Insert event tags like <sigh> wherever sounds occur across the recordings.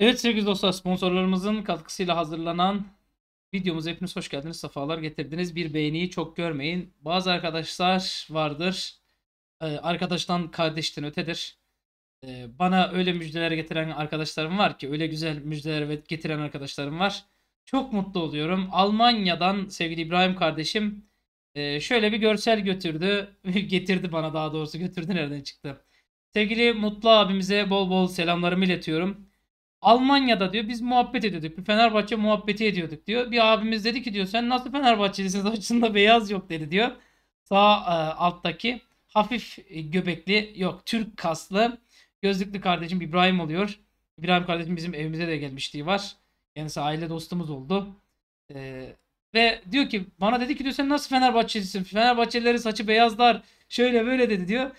Evet sevgili dostlar sponsorlarımızın katkısıyla hazırlanan videomuz hepiniz hoş geldiniz. Safalar getirdiniz. Bir beğeniyi çok görmeyin. Bazı arkadaşlar vardır. E, arkadaştan kardeşten ötedir. E, bana öyle müjdeler getiren arkadaşlarım var ki öyle güzel müjdeler getiren arkadaşlarım var. Çok mutlu oluyorum. Almanya'dan sevgili İbrahim kardeşim e, şöyle bir görsel götürdü. <laughs> getirdi bana daha doğrusu götürdü nereden çıktı. Sevgili Mutlu abimize bol bol selamlarımı iletiyorum. Almanya'da diyor biz muhabbet ediyorduk. Bir Fenerbahçe muhabbeti ediyorduk diyor. Bir abimiz dedi ki diyor sen nasıl Fenerbahçelisin <laughs> saçında beyaz yok dedi diyor. Sağ e, alttaki hafif e, göbekli yok Türk kaslı gözlüklü kardeşim İbrahim oluyor. İbrahim kardeşim bizim evimize de gelmişliği var. Kendisi aile dostumuz oldu. Ee, ve diyor ki bana dedi ki diyor sen nasıl Fenerbahçelisin? Fenerbahçelilerin saçı beyazlar. Şöyle böyle dedi diyor.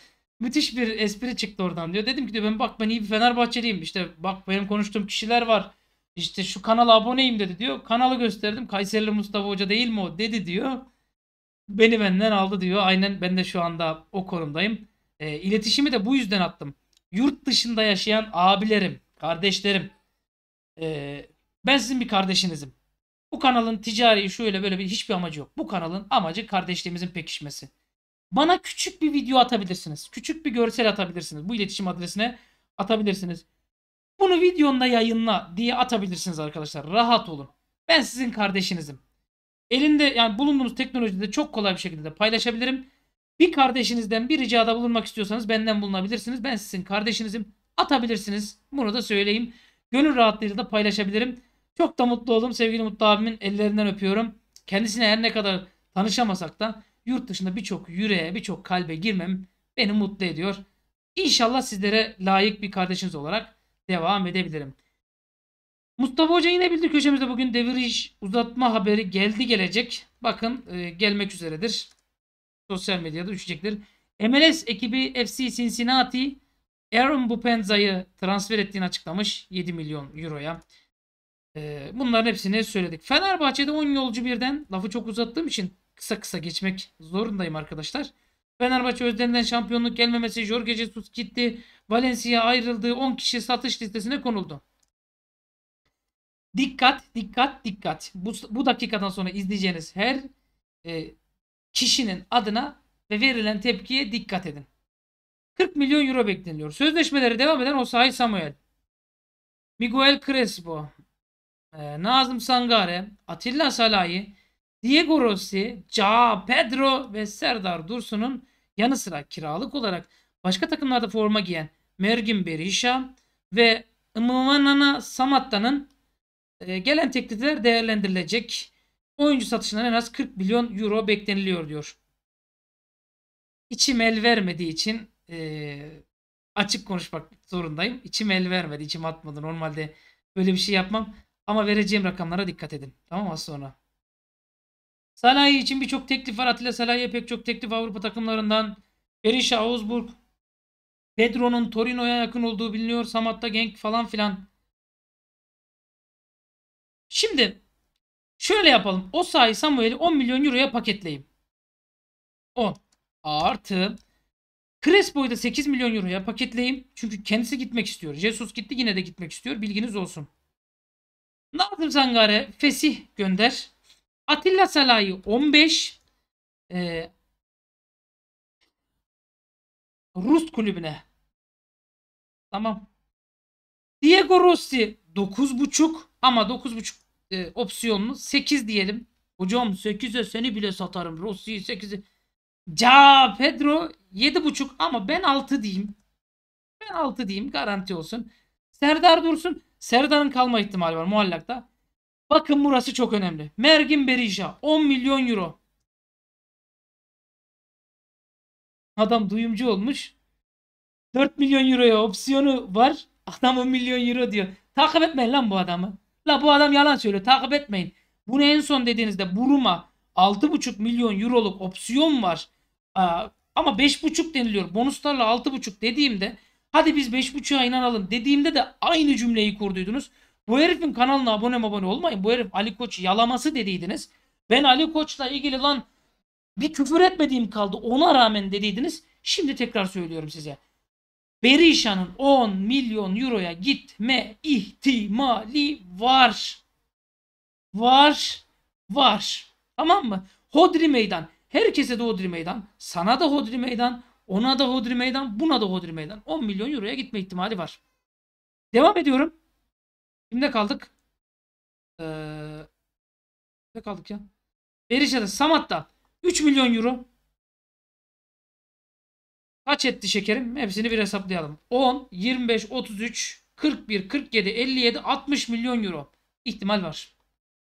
Müthiş bir espri çıktı oradan diyor. Dedim ki diyor ben bak ben iyi bir Fenerbahçeliyim. İşte bak benim konuştuğum kişiler var. İşte şu kanala aboneyim dedi diyor. Kanalı gösterdim. Kayserili Mustafa Hoca değil mi o dedi diyor. Beni benden aldı diyor. Aynen ben de şu anda o konumdayım. E, iletişimi de bu yüzden attım. Yurt dışında yaşayan abilerim, kardeşlerim. E, ben sizin bir kardeşinizim. Bu kanalın ticari şöyle böyle bir hiçbir amacı yok. Bu kanalın amacı kardeşliğimizin pekişmesi. Bana küçük bir video atabilirsiniz. Küçük bir görsel atabilirsiniz. Bu iletişim adresine atabilirsiniz. Bunu videonda yayınla diye atabilirsiniz arkadaşlar. Rahat olun. Ben sizin kardeşinizim. Elinde yani bulunduğunuz teknolojide çok kolay bir şekilde paylaşabilirim. Bir kardeşinizden bir ricada bulunmak istiyorsanız benden bulunabilirsiniz. Ben sizin kardeşinizim. Atabilirsiniz. Bunu da söyleyeyim. Gönül rahatlığıyla da paylaşabilirim. Çok da mutlu oldum. Sevgili Mutlu abimin ellerinden öpüyorum. Kendisine her ne kadar tanışamasak da yurt dışında birçok yüreğe, birçok kalbe girmem beni mutlu ediyor. İnşallah sizlere layık bir kardeşiniz olarak devam edebilirim. Mustafa Hoca yine bildi köşemizde bugün devir iş uzatma haberi geldi gelecek. Bakın e, gelmek üzeredir. Sosyal medyada düşecektir. MLS ekibi FC Cincinnati Aaron Bupenza'yı transfer ettiğini açıklamış 7 milyon euroya. E, bunların hepsini söyledik. Fenerbahçe'de 10 yolcu birden lafı çok uzattığım için kısa kısa geçmek zorundayım arkadaşlar. Fenerbahçe özlenilen şampiyonluk gelmemesi, Jorge Jesus gitti, Valencia ayrıldığı 10 kişi satış listesine konuldu. Dikkat, dikkat, dikkat. Bu, bu dakikadan sonra izleyeceğiniz her e, kişinin adına ve verilen tepkiye dikkat edin. 40 milyon euro bekleniyor. Sözleşmeleri devam eden Osayi Samuel, Miguel Crespo, e, Nazım Sangare, Atilla Salahi, Diego Rossi, Ca Pedro ve Serdar Dursun'un yanı sıra kiralık olarak başka takımlarda forma giyen Mergin Berisha ve Mvanana Samatta'nın e, gelen teklifler değerlendirilecek. Oyuncu satışından en az 40 milyon euro bekleniliyor diyor. İçim el vermediği için e, açık konuşmak zorundayım. İçim el vermedi, içim atmadı. Normalde böyle bir şey yapmam. Ama vereceğim rakamlara dikkat edin. Tamam az sonra. Salah'ı için birçok teklif var. Atilla Salahiye pek çok teklif Avrupa takımlarından. Berisha, Augsburg, Pedro'nun Torino'ya yakın olduğu biliniyor. Samat'ta Genk falan filan. Şimdi şöyle yapalım. O sayı Samuel'i 10 milyon euroya paketleyeyim. 10 artı Crespo'yu da 8 milyon euroya paketleyeyim. Çünkü kendisi gitmek istiyor. Jesus gitti yine de gitmek istiyor. Bilginiz olsun. Nazım Zangare Fesih gönder. Atilla Salah'ı 15 e, Rus kulübüne tamam Diego Rossi 9.5 ama 9.5 e, opsiyonlu 8 diyelim. Hocam 8'e seni bile satarım. Rossi'yi 8'e. Ca Pedro 7.5 ama ben 6 diyeyim. Ben 6 diyeyim garanti olsun. Serdar Dursun. Serdar'ın kalma ihtimali var muallakta. Bakın burası çok önemli. Mergin Berija 10 milyon euro. Adam duyumcu olmuş. 4 milyon euroya opsiyonu var. Adam 10 milyon euro diyor. Takip etmeyin lan bu adamı. La bu adam yalan söylüyor. Takip etmeyin. Bunu en son dediğinizde Buruma 6,5 milyon euroluk opsiyon var. ama 5,5 deniliyor. Bonuslarla 6,5 dediğimde hadi biz 5,5'a inanalım dediğimde de aynı cümleyi kurduydunuz. Bu herifin kanalına abone abone olmayın. Bu herif Ali Koç yalaması dediydiniz. Ben Ali Koç'la ilgili lan bir küfür etmediğim kaldı ona rağmen dediydiniz. Şimdi tekrar söylüyorum size. Berisha'nın 10 milyon euroya gitme ihtimali var. Var. Var. Tamam mı? Hodri meydan. Herkese de hodri meydan. Sana da hodri meydan. Ona da hodri meydan. Buna da hodri meydan. 10 milyon euroya gitme ihtimali var. Devam ediyorum. Kimde kaldık? Ee, kimde kaldık ya? Berişe'de, Samat'ta 3 milyon euro. Kaç etti şekerim? Hepsini bir hesaplayalım. 10, 25, 33, 41, 47, 57, 60 milyon euro ihtimal var.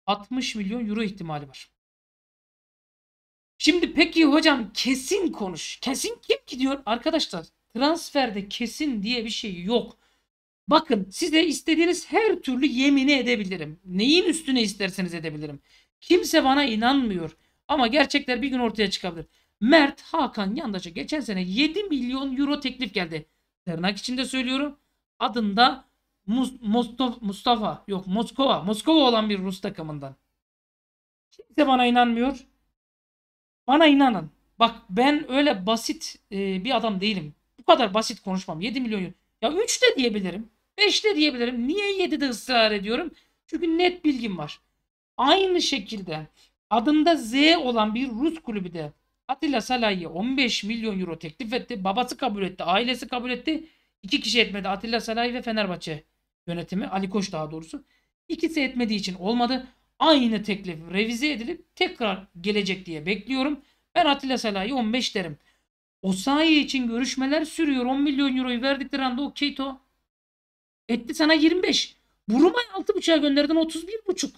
60 milyon euro ihtimali var. Şimdi peki hocam kesin konuş. Kesin kim gidiyor? Arkadaşlar transferde kesin diye bir şey yok. Bakın size istediğiniz her türlü yemini edebilirim. Neyin üstüne isterseniz edebilirim. Kimse bana inanmıyor. Ama gerçekler bir gün ortaya çıkabilir. Mert Hakan Yandaş'a geçen sene 7 milyon euro teklif geldi. Tırnak içinde söylüyorum. Adında Mustafa, yok Moskova Moskova olan bir Rus takımından. Kimse bana inanmıyor. Bana inanın. Bak ben öyle basit bir adam değilim. Bu kadar basit konuşmam. 7 milyon euro. Ya 3 de diyebilirim. 5'te diyebilirim. Niye 7'de ısrar ediyorum? Çünkü net bilgim var. Aynı şekilde adında Z olan bir Rus kulübü de Atilla Salah'yı 15 milyon euro teklif etti. Babası kabul etti. Ailesi kabul etti. İki kişi etmedi. Atilla Salah'ı ve Fenerbahçe yönetimi. Ali Koç daha doğrusu. İkisi etmediği için olmadı. Aynı teklif revize edilip tekrar gelecek diye bekliyorum. Ben Atilla Salah'ı 15 derim. Osayi için görüşmeler sürüyor. 10 milyon euroyu verdikleri anda o Keito Etti sana 25. Buruma'yı 6.5'a gönderdin buçuk.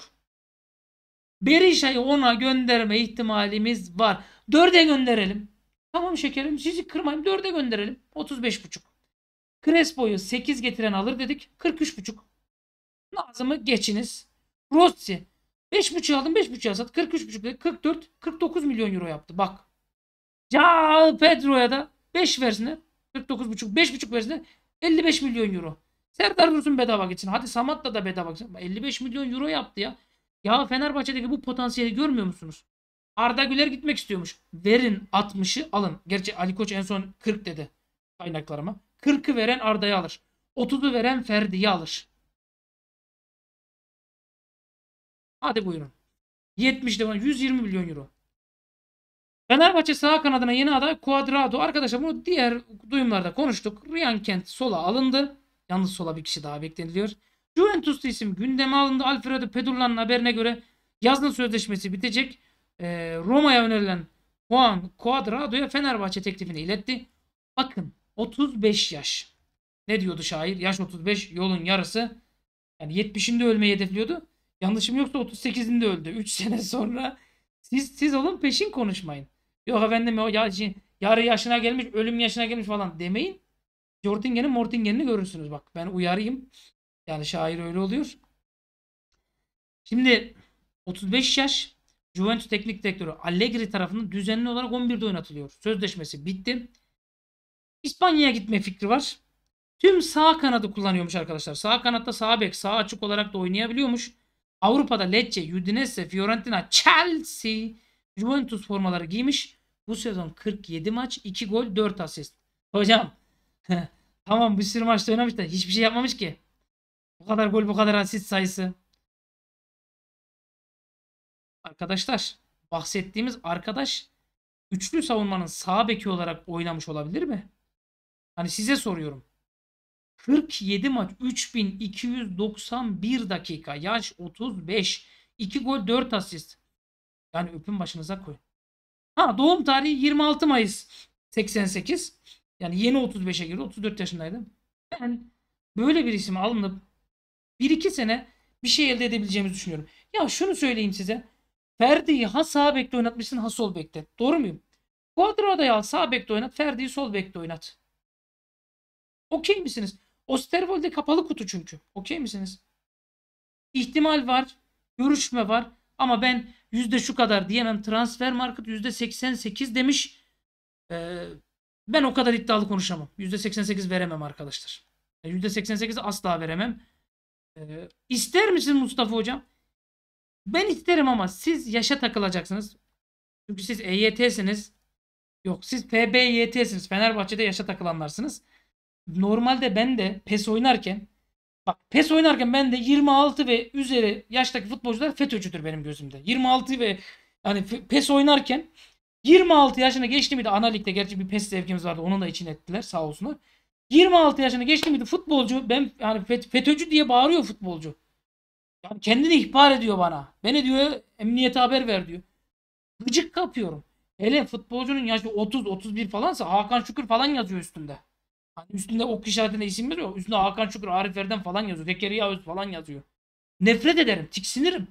Berişayı 10'a gönderme ihtimalimiz var. 4'e gönderelim. Tamam şekerim sizi kırmayayım 4'e gönderelim. 35 buçuk. Crespo'yu 8 getiren alır dedik. 43 buçuk. Nazım'ı geçiniz. Rossi buçuk aldım 5.5 sat. 43.5 dedi. 44. 49 milyon euro yaptı. Bak. Ya Pedro'ya da 5 versinler. 49.5 buçuk versinler. 55 milyon euro. Serdar Dursun bedava gitsin. Hadi Samat'la da bedava gitsin. 55 milyon euro yaptı ya. Ya Fenerbahçe'deki bu potansiyeli görmüyor musunuz? Arda Güler gitmek istiyormuş. Verin 60'ı alın. Gerçi Ali Koç en son 40 dedi kaynaklarıma. 40'ı veren Arda'yı alır. 30'u veren Ferdi'yi alır. Hadi buyurun. 70 devam 120 milyon euro. Fenerbahçe sağ kanadına yeni aday Cuadrado. Arkadaşlar bunu diğer duyumlarda konuştuk. Ryan Kent sola alındı. Yalnız sola bir kişi daha bekleniliyor. Juventus isim gündeme alındı. Alfredo Pedulla'nın haberine göre yazın sözleşmesi bitecek. Ee, Roma'ya önerilen Juan Cuadrado'ya Fenerbahçe teklifini iletti. Bakın 35 yaş. Ne diyordu şair? Yaş 35 yolun yarısı. Yani 70'inde ölmeyi hedefliyordu. Yanlışım yoksa 38'inde öldü. 3 <laughs> sene sonra siz siz olun peşin konuşmayın. Yok efendim ya, şey, yarı yaşına gelmiş, ölüm yaşına gelmiş falan demeyin. Jordingenin, Mortingen'ini görürsünüz. Bak ben uyarayım. Yani şair öyle oluyor. Şimdi 35 yaş Juventus teknik direktörü Allegri tarafından düzenli olarak 11'de oynatılıyor. Sözleşmesi bitti. İspanya'ya gitme fikri var. Tüm sağ kanadı kullanıyormuş arkadaşlar. Sağ kanatta sağ bek, sağ açık olarak da oynayabiliyormuş. Avrupa'da Lecce, Udinese, Fiorentina, Chelsea, Juventus formaları giymiş. Bu sezon 47 maç, 2 gol, 4 asist. Hocam <laughs> Tamam bir sürü maçta oynamış da hiçbir şey yapmamış ki. Bu kadar gol bu kadar asist sayısı. Arkadaşlar bahsettiğimiz arkadaş üçlü savunmanın sağ beki olarak oynamış olabilir mi? Hani size soruyorum. 47 maç 3291 dakika yaş 35 2 gol 4 asist. Yani öpün başınıza koy. Ha doğum tarihi 26 Mayıs 88. Yani yeni 35'e girdi. 34 yaşındaydım. Ben böyle bir isim alınıp 1-2 sene bir şey elde edebileceğimizi düşünüyorum. Ya şunu söyleyeyim size. Ferdi'yi ha sağ bekte oynatmışsın ha sol bekte. Doğru muyum? Cuadrado'yu al sağ bekte oynat. Ferdi'yi sol bekte oynat. Okey misiniz? Osterwold'e kapalı kutu çünkü. Okey misiniz? İhtimal var. Görüşme var. Ama ben yüzde şu kadar diyemem. Transfer market yüzde 88 demiş. Ee, ben o kadar iddialı konuşamam. %88 veremem arkadaşlar. %88 asla veremem. Ee, ister misin Mustafa hocam? Ben isterim ama siz yaşa takılacaksınız. Çünkü siz EYT'siniz. Yok siz FBYT'siniz. Fenerbahçe'de yaşa takılanlarsınız. Normalde ben de PES oynarken bak PES oynarken ben de 26 ve üzeri yaştaki futbolcular FETÖ'cüdür benim gözümde. 26 ve hani PES oynarken 26 yaşına geçti miydi analikte gerçi bir PES zevkimiz vardı onun da için ettiler sağ olsunlar. 26 yaşına geçti miydi futbolcu ben yani FETÖ'cü diye bağırıyor futbolcu. Yani kendini ihbar ediyor bana. Beni diyor emniyete haber ver diyor. Gıcık kapıyorum. Hele futbolcunun yaşı 30-31 falansa Hakan Şükür falan yazıyor üstünde. Hani üstünde ok işaretinde isim veriyor. Üstünde Hakan Şükür, Arif Erdem falan yazıyor. Zekeriya Öz falan yazıyor. Nefret ederim, tiksinirim.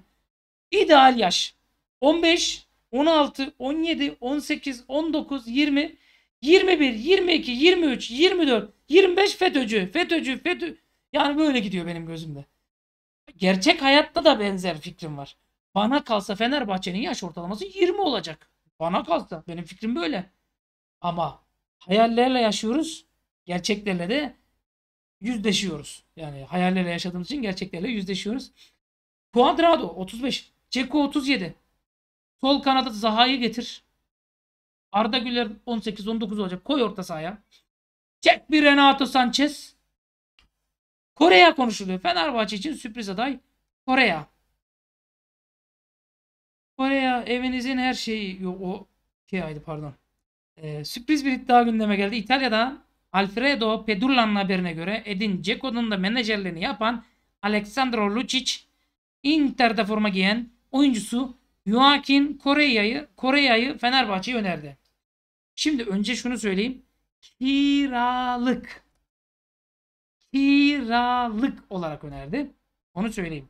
İdeal yaş. 15 16, 17, 18, 19, 20, 21, 22, 23, 24, 25 FETÖ'cü, FETÖ'cü, FETÖ. Yani böyle gidiyor benim gözümde. Gerçek hayatta da benzer fikrim var. Bana kalsa Fenerbahçe'nin yaş ortalaması 20 olacak. Bana kalsa. Benim fikrim böyle. Ama hayallerle yaşıyoruz. Gerçeklerle de yüzleşiyoruz. Yani hayallerle yaşadığımız için gerçeklerle yüzleşiyoruz. Cuadrado 35. Ceko 37. Sol kanada Zaha'yı getir. Arda Güler 18-19 olacak. Koy orta sahaya. Çek bir Renato Sanchez. Koreya konuşuluyor. Fenerbahçe için sürpriz aday Koreya. Koreya evinizin her şeyi yok o şey aydı pardon. Ee, sürpriz bir iddia gündeme geldi. İtalya'da Alfredo Pedulla'nın haberine göre Edin Dzeko'nun da menajerliğini yapan Aleksandro Lucic Inter'de forma giyen oyuncusu Joaquin Correa'yı Correa'yı Fenerbahçe'ye önerdi. Şimdi önce şunu söyleyeyim. Kiralık. Kiralık olarak önerdi. Onu söyleyeyim.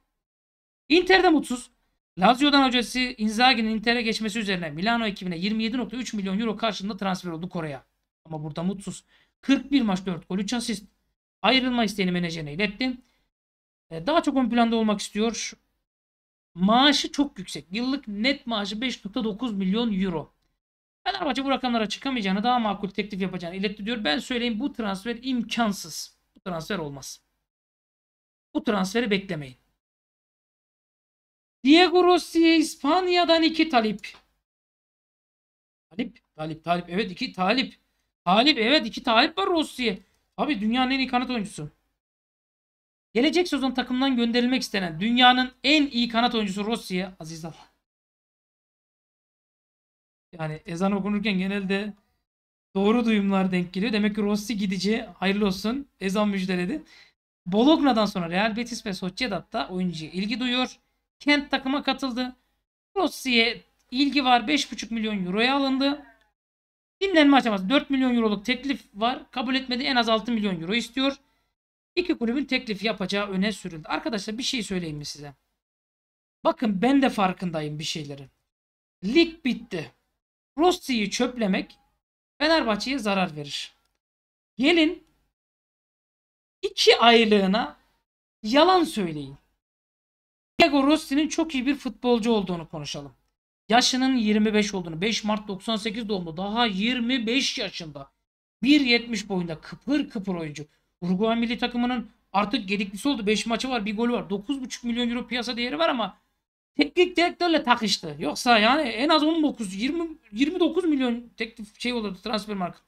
Inter'de mutsuz. Lazio'dan hocası Inzaghi'nin Inter'e geçmesi üzerine Milano ekibine 27.3 milyon euro karşılığında transfer oldu Kore'ye. Ama burada mutsuz. 41 maç 4 gol 3 asist. Ayrılma isteğini menajerine iletti. E, daha çok ön planda olmak istiyor. Maaşı çok yüksek. Yıllık net maaşı 5.9 milyon euro. Fenerbahçe bu rakamlara çıkamayacağını daha makul teklif yapacağını iletti diyor. Ben söyleyeyim bu transfer imkansız. Bu transfer olmaz. Bu transferi beklemeyin. Diego Rossi İspanya'dan iki talip. Talip, talip, talip. Evet iki talip. Talip evet iki talip var Rossi'ye. Abi dünyanın en iyi kanat oyuncusu. Gelecek sezon takımdan gönderilmek istenen dünyanın en iyi kanat oyuncusu Rossi'ye Aziz al. Yani ezan okunurken genelde doğru duyumlar denk geliyor. Demek ki Rossi gidici. Hayırlı olsun. Ezan müjdeledi. Bologna'dan sonra Real Betis ve Sociedad'da oyuncuya ilgi duyuyor. Kent takıma katıldı. Rossi'ye ilgi var. 5,5 milyon euroya alındı. Dinlenme aşaması 4 milyon euroluk teklif var. Kabul etmedi. En az 6 milyon euro istiyor. İki kulübün teklif yapacağı öne sürüldü. Arkadaşlar bir şey söyleyeyim mi size? Bakın ben de farkındayım bir şeylerin. Lig bitti. Rossi'yi çöplemek Fenerbahçe'ye zarar verir. Gelin iki aylığına yalan söyleyin. Diego Rossi'nin çok iyi bir futbolcu olduğunu konuşalım. Yaşının 25 olduğunu. 5 Mart 98 doğumlu. Daha 25 yaşında. 1.70 boyunda kıpır kıpır oyuncu. Uruguay milli takımının artık gediklisi oldu. 5 maçı var, bir golü var. 9,5 milyon euro piyasa değeri var ama teknik direktörle takıştı. Yoksa yani en az 19 20 29 milyon teklif şey olurdu transfer marka.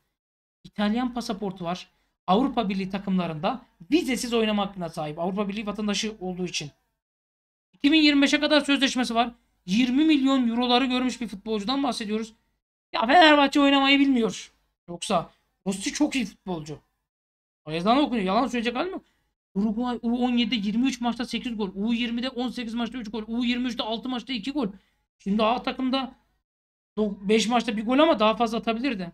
İtalyan pasaportu var. Avrupa Birliği takımlarında vizesiz oynama hakkına sahip. Avrupa Birliği vatandaşı olduğu için. 2025'e kadar sözleşmesi var. 20 milyon euroları görmüş bir futbolcudan bahsediyoruz. Ya Fenerbahçe oynamayı bilmiyor. Yoksa Rossi çok iyi futbolcu. O ezan okunuyor. Yalan söyleyecek halim mi? Uruguay U17'de 23 maçta 8 gol. U20'de 18 maçta 3 gol. U23'de 6 maçta 2 gol. Şimdi A takımda 5 maçta 1 gol ama daha fazla atabilirdi.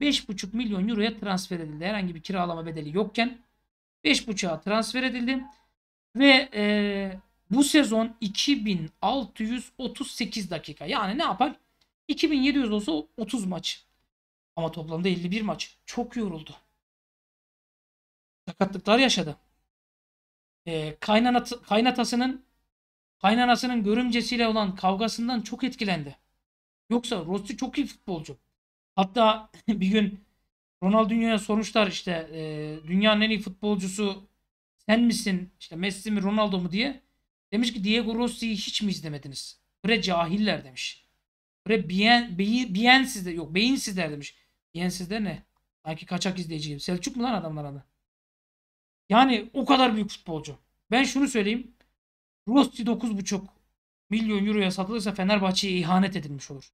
5,5 milyon euroya transfer edildi. Herhangi bir kiralama bedeli yokken 5,5'a transfer edildi. Ve e, bu sezon 2638 dakika. Yani ne yapar? 2700 olsa 30 maç. Ama toplamda 51 maç. Çok yoruldu sakatlıklar yaşadı. E, kaynanat, kaynatasının kaynanasının görümcesiyle olan kavgasından çok etkilendi. Yoksa Rossi çok iyi futbolcu. Hatta <laughs> bir gün Ronaldinho'ya sormuşlar işte e, dünyanın en iyi futbolcusu sen misin? İşte Messi mi Ronaldo mu diye. Demiş ki Diego Rossi'yi hiç mi izlemediniz? Bre cahiller demiş. Bre bien, beyin, beyinsizler yok beyinsizler demiş. Beyinsizler ne? Sanki kaçak izleyici gibi. Selçuk mu lan adamlar adı? Yani o kadar büyük futbolcu. Ben şunu söyleyeyim. Rosti 9,5 milyon euroya satılırsa Fenerbahçe'ye ihanet edilmiş olur.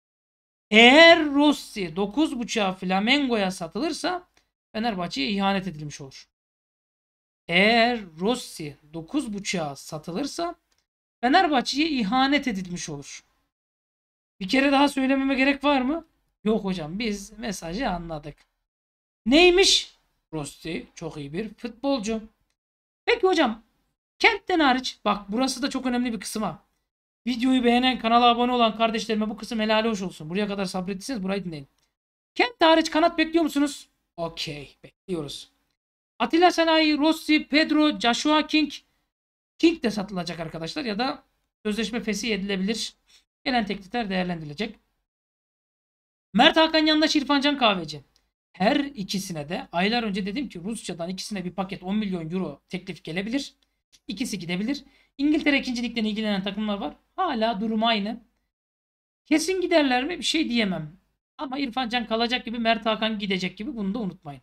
Eğer Rossi 9.5'a Flamengo'ya satılırsa Fenerbahçe'ye ihanet edilmiş olur. Eğer Rossi 9.5'a satılırsa Fenerbahçe'ye ihanet edilmiş olur. Bir kere daha söylememe gerek var mı? Yok hocam biz mesajı anladık. Neymiş? Rosti çok iyi bir futbolcu. Peki hocam kentten hariç bak burası da çok önemli bir kısma. Videoyu beğenen kanala abone olan kardeşlerime bu kısım helali hoş olsun. Buraya kadar sabrettiyseniz burayı dinleyin. Kent hariç kanat bekliyor musunuz? Okey bekliyoruz. Atilla Sanayi, Rossi, Pedro, Joshua King. King de satılacak arkadaşlar ya da sözleşme fesih edilebilir. Gelen teklifler değerlendirilecek. Mert Hakan yanında Şirfancan Kahveci. Her ikisine de aylar önce dedim ki Rusya'dan ikisine bir paket 10 milyon euro teklif gelebilir. İkisi gidebilir. İngiltere ikincilikten ilgilenen takımlar var. Hala durum aynı. Kesin giderler mi? Bir şey diyemem. Ama İrfan Can kalacak gibi Mert Hakan gidecek gibi bunu da unutmayın.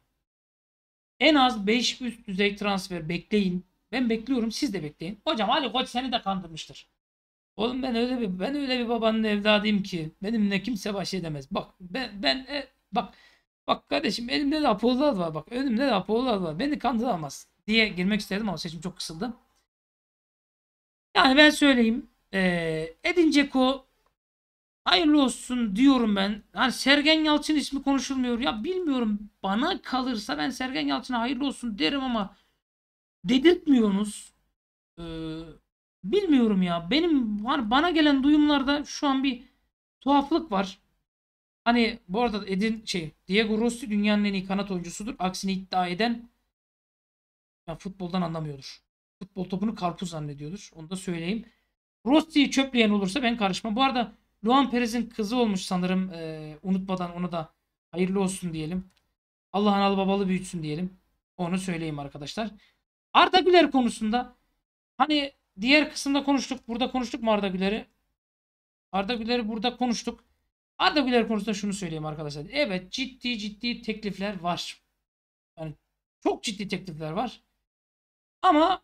En az 5 üst düzey transfer bekleyin. Ben bekliyorum siz de bekleyin. Hocam Ali Koç seni de kandırmıştır. Oğlum ben öyle bir ben öyle bir babanın evladıyım ki benimle kimse baş edemez. Bak ben ben e, bak Bak kardeşim elimde de Apollo'lar var. Bak önümde de Apollo'lar var. Beni kandıramaz diye girmek istedim ama seçim çok kısıldı. Yani ben söyleyeyim. E, Edin Dzeko hayırlı olsun diyorum ben. Hani Sergen Yalçın ismi konuşulmuyor. Ya bilmiyorum bana kalırsa ben Sergen Yalçın'a hayırlı olsun derim ama dedirtmiyorsunuz. Ee, bilmiyorum ya. Benim hani bana gelen duyumlarda şu an bir tuhaflık var. Hani bu arada Edin şey Diego Rossi dünyanın en iyi kanat oyuncusudur. Aksini iddia eden ya futboldan anlamıyordur. Futbol topunu karpuz zannediyordur. Onu da söyleyeyim. Rossi'yi çöpleyen olursa ben karışmam. Bu arada Luan Perez'in kızı olmuş sanırım. Ee, unutmadan ona da hayırlı olsun diyelim. Allah analı babalı büyütsün diyelim. Onu söyleyeyim arkadaşlar. Arda Güler konusunda hani diğer kısımda konuştuk. Burada konuştuk mu Arda Güler'i? Arda Güler'i burada konuştuk. Arda Güler konusunda şunu söyleyeyim arkadaşlar. Evet ciddi ciddi teklifler var. Yani çok ciddi teklifler var. Ama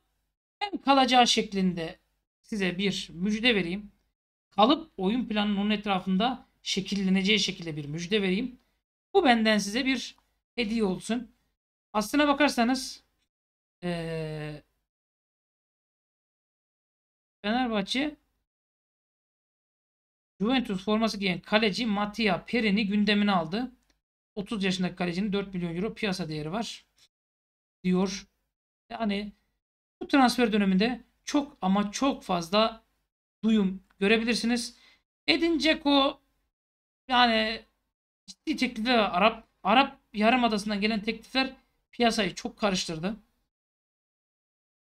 hem kalacağı şeklinde size bir müjde vereyim. Kalıp oyun planının onun etrafında şekilleneceği şekilde bir müjde vereyim. Bu benden size bir hediye olsun. Aslına bakarsanız ee, Fenerbahçe Juventus forması giyen kaleci Mattia Perini gündemine aldı. 30 yaşındaki kalecinin 4 milyon euro piyasa değeri var diyor. Yani bu transfer döneminde çok ama çok fazla duyum görebilirsiniz. Edin Dzeko yani ciddi teklifler Arap Arap Yarımadası'ndan gelen teklifler piyasayı çok karıştırdı.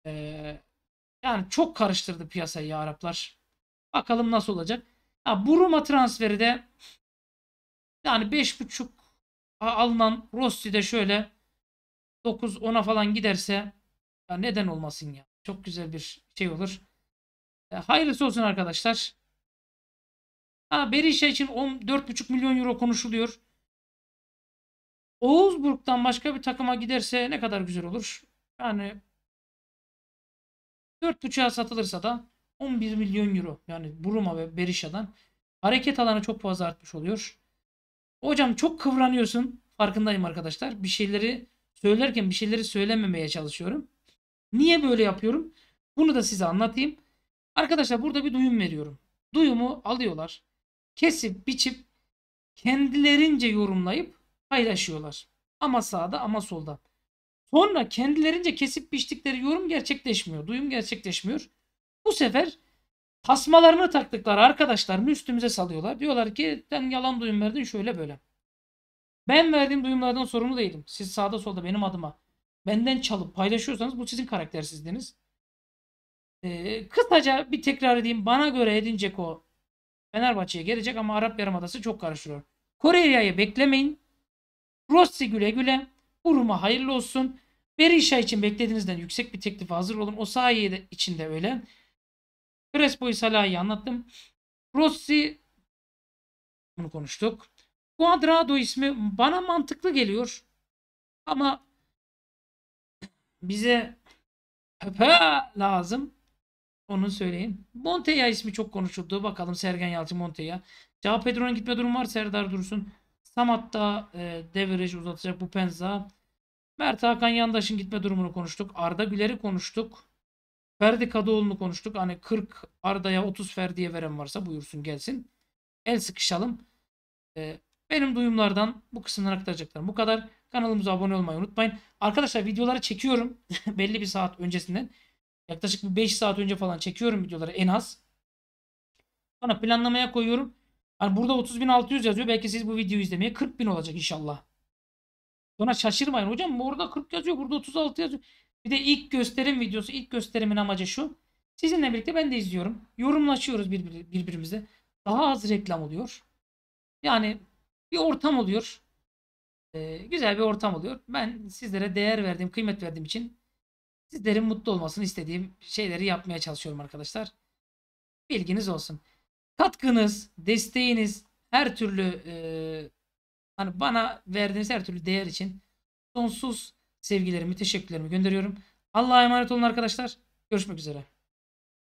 Ee, yani çok karıştırdı piyasayı Araplar. Bakalım nasıl olacak. Ya bu Roma transferi de yani 5.5 alınan Rossi de şöyle 9-10'a falan giderse ya neden olmasın ya. Çok güzel bir şey olur. Ya e, hayırlısı olsun arkadaşlar. Ha Berisha için 14.5 milyon euro konuşuluyor. Oğuzburg'dan başka bir takıma giderse ne kadar güzel olur. Yani 4.5'a satılırsa da 11 milyon euro. Yani Buruma ve Berisha'dan. Hareket alanı çok fazla artmış oluyor. Hocam çok kıvranıyorsun. Farkındayım arkadaşlar. Bir şeyleri söylerken bir şeyleri söylememeye çalışıyorum. Niye böyle yapıyorum? Bunu da size anlatayım. Arkadaşlar burada bir duyum veriyorum. Duyumu alıyorlar. Kesip biçip kendilerince yorumlayıp paylaşıyorlar. Ama sağda ama solda. Sonra kendilerince kesip biçtikleri yorum gerçekleşmiyor. Duyum gerçekleşmiyor. Bu sefer tasmalarını taktıkları arkadaşlarını üstümüze salıyorlar. Diyorlar ki sen yalan duyum verdin şöyle böyle. Ben verdiğim duyumlardan sorumlu değilim. Siz sağda solda benim adıma benden çalıp paylaşıyorsanız bu sizin karaktersizliğiniz. Ee, kısaca bir tekrar edeyim. Bana göre edinecek o Fenerbahçe'ye gelecek ama Arap Yarımadası çok karışıyor. Kore'yi beklemeyin. Rossi güle güle. Uruma hayırlı olsun. Berisha için beklediğinizden yüksek bir teklife hazır olun. O sahiye içinde öyle. Crespo'yu Salah'ı anlattım. Rossi bunu konuştuk. Cuadrado ismi bana mantıklı geliyor. Ama bize Pepe lazım. Onu söyleyin. Monteya ismi çok konuşuldu. Bakalım Sergen Yalçın Monteya. Cao Pedro'nun gitme durumu var. Serdar Dursun. Samat'ta e, deviraj uzatacak bu Penza. Mert Hakan Yandaş'ın gitme durumunu konuştuk. Arda Güler'i konuştuk. Ferdi Kadıoğlu'nu konuştuk. Hani 40 Arda'ya 30 Ferdi'ye veren varsa buyursun gelsin. El sıkışalım. Ee, benim duyumlardan bu kısımları aktaracaklarım bu kadar. Kanalımıza abone olmayı unutmayın. Arkadaşlar videoları çekiyorum. <laughs> Belli bir saat öncesinden. Yaklaşık bir 5 saat önce falan çekiyorum videoları en az. Sonra planlamaya koyuyorum. Hani burada 30.600 yazıyor. Belki siz bu videoyu izlemeye 40.000 olacak inşallah. Sonra şaşırmayın. Hocam orada 40 yazıyor. Burada 36 yazıyor. Bir de ilk gösterim videosu. ilk gösterimin amacı şu. Sizinle birlikte ben de izliyorum. Yorumlaşıyoruz birbir, birbirimize. Daha az reklam oluyor. Yani bir ortam oluyor. Ee, güzel bir ortam oluyor. Ben sizlere değer verdiğim, kıymet verdiğim için sizlerin mutlu olmasını istediğim şeyleri yapmaya çalışıyorum arkadaşlar. Bilginiz olsun. Katkınız, desteğiniz, her türlü e, hani bana verdiğiniz her türlü değer için sonsuz sevgilerimi, teşekkürlerimi gönderiyorum. Allah'a emanet olun arkadaşlar. Görüşmek üzere.